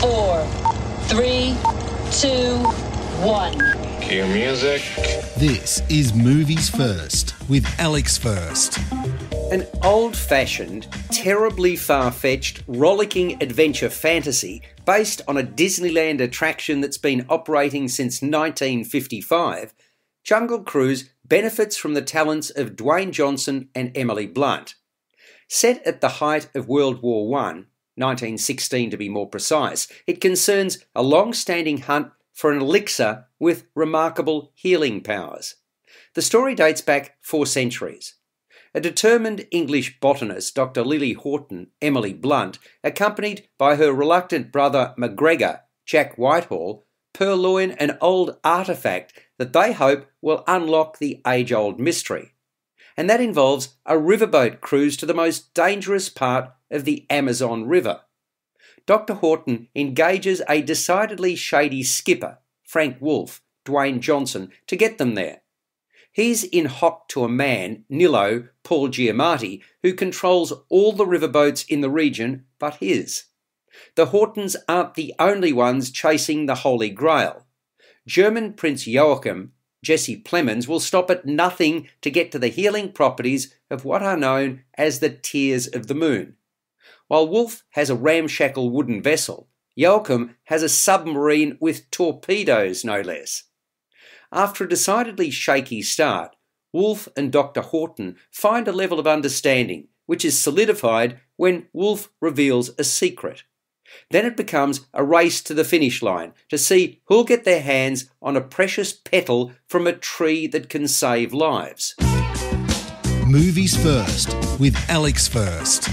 four, three, two, one. Cue music. This is Movies First with Alex First. An old fashioned, terribly far fetched, rollicking adventure fantasy based on a Disneyland attraction that's been operating since 1955, Jungle Cruise benefits from the talents of Dwayne Johnson and Emily Blunt. Set at the height of World War I, 1916 to be more precise. It concerns a long standing hunt for an elixir with remarkable healing powers. The story dates back four centuries. A determined English botanist, Dr. Lily Horton Emily Blunt, accompanied by her reluctant brother MacGregor, Jack Whitehall, purloin an old artefact that they hope will unlock the age old mystery and that involves a riverboat cruise to the most dangerous part of the Amazon River. Dr. Horton engages a decidedly shady skipper, Frank Wolfe, Dwayne Johnson, to get them there. He's in hock to a man, Nilo, Paul Giamatti, who controls all the riverboats in the region but his. The Hortons aren't the only ones chasing the Holy Grail. German Prince Joachim Jesse Plemons will stop at nothing to get to the healing properties of what are known as the tears of the moon. While Wolfe has a ramshackle wooden vessel, Yelcom has a submarine with torpedoes, no less. After a decidedly shaky start, Wolfe and Dr. Horton find a level of understanding which is solidified when Wolfe reveals a secret. Then it becomes a race to the finish line to see who'll get their hands on a precious petal from a tree that can save lives. Movies First with Alex First.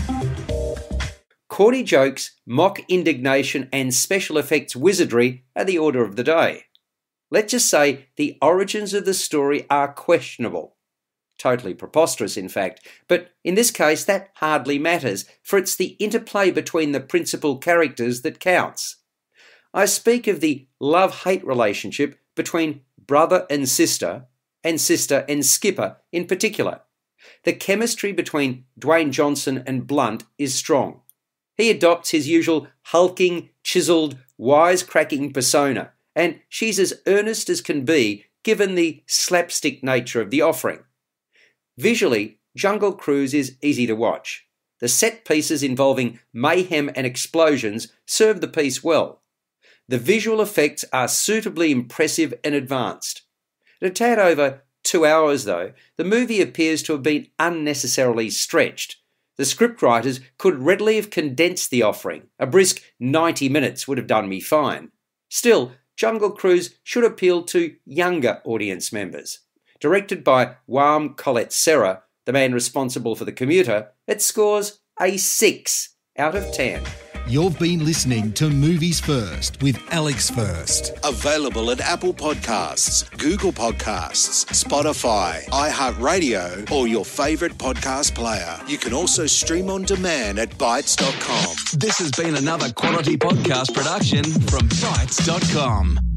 Corny jokes, mock indignation, and special effects wizardry are the order of the day. Let's just say the origins of the story are questionable, Totally preposterous, in fact. But in this case, that hardly matters, for it's the interplay between the principal characters that counts. I speak of the love hate relationship between brother and sister, and sister and skipper in particular. The chemistry between Dwayne Johnson and Blunt is strong. He adopts his usual hulking, chiseled, wisecracking persona, and she's as earnest as can be given the slapstick nature of the offering. Visually, Jungle Cruise is easy to watch. The set pieces involving mayhem and explosions serve the piece well. The visual effects are suitably impressive and advanced. At a tad over two hours, though, the movie appears to have been unnecessarily stretched. The scriptwriters could readily have condensed the offering. A brisk 90 minutes would have done me fine. Still, Jungle Cruise should appeal to younger audience members. Directed by Wam Colette Serra, the man responsible for The Commuter, it scores a 6 out of 10. You've been listening to Movies First with Alex First. Available at Apple Podcasts, Google Podcasts, Spotify, iHeartRadio, or your favorite podcast player. You can also stream on demand at Bytes.com. This has been another quality podcast production from Bytes.com.